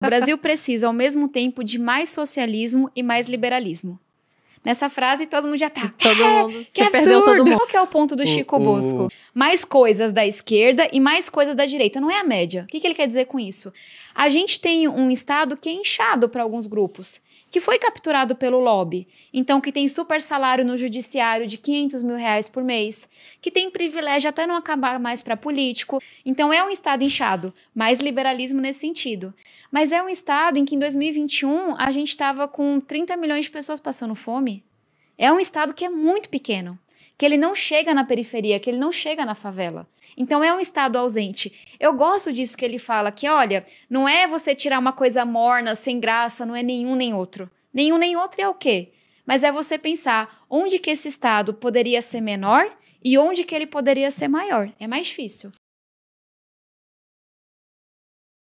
O Brasil precisa, ao mesmo tempo, de mais socialismo e mais liberalismo nessa frase todo mundo já tá. Todo é, mundo. Que absurdo. Perdeu todo mundo. Qual que é o ponto do Chico uh, uh. Bosco? Mais coisas da esquerda e mais coisas da direita. Não é a média. O que, que ele quer dizer com isso? A gente tem um Estado que é inchado para alguns grupos que foi capturado pelo lobby, então que tem super salário no judiciário de 500 mil reais por mês, que tem privilégio até não acabar mais para político, então é um Estado inchado, mais liberalismo nesse sentido. Mas é um Estado em que em 2021 a gente estava com 30 milhões de pessoas passando fome, é um estado que é muito pequeno, que ele não chega na periferia, que ele não chega na favela. Então é um estado ausente. Eu gosto disso que ele fala que, olha, não é você tirar uma coisa morna, sem graça, não é nenhum nem outro. Nenhum nem outro é o quê? Mas é você pensar onde que esse estado poderia ser menor e onde que ele poderia ser maior. É mais difícil.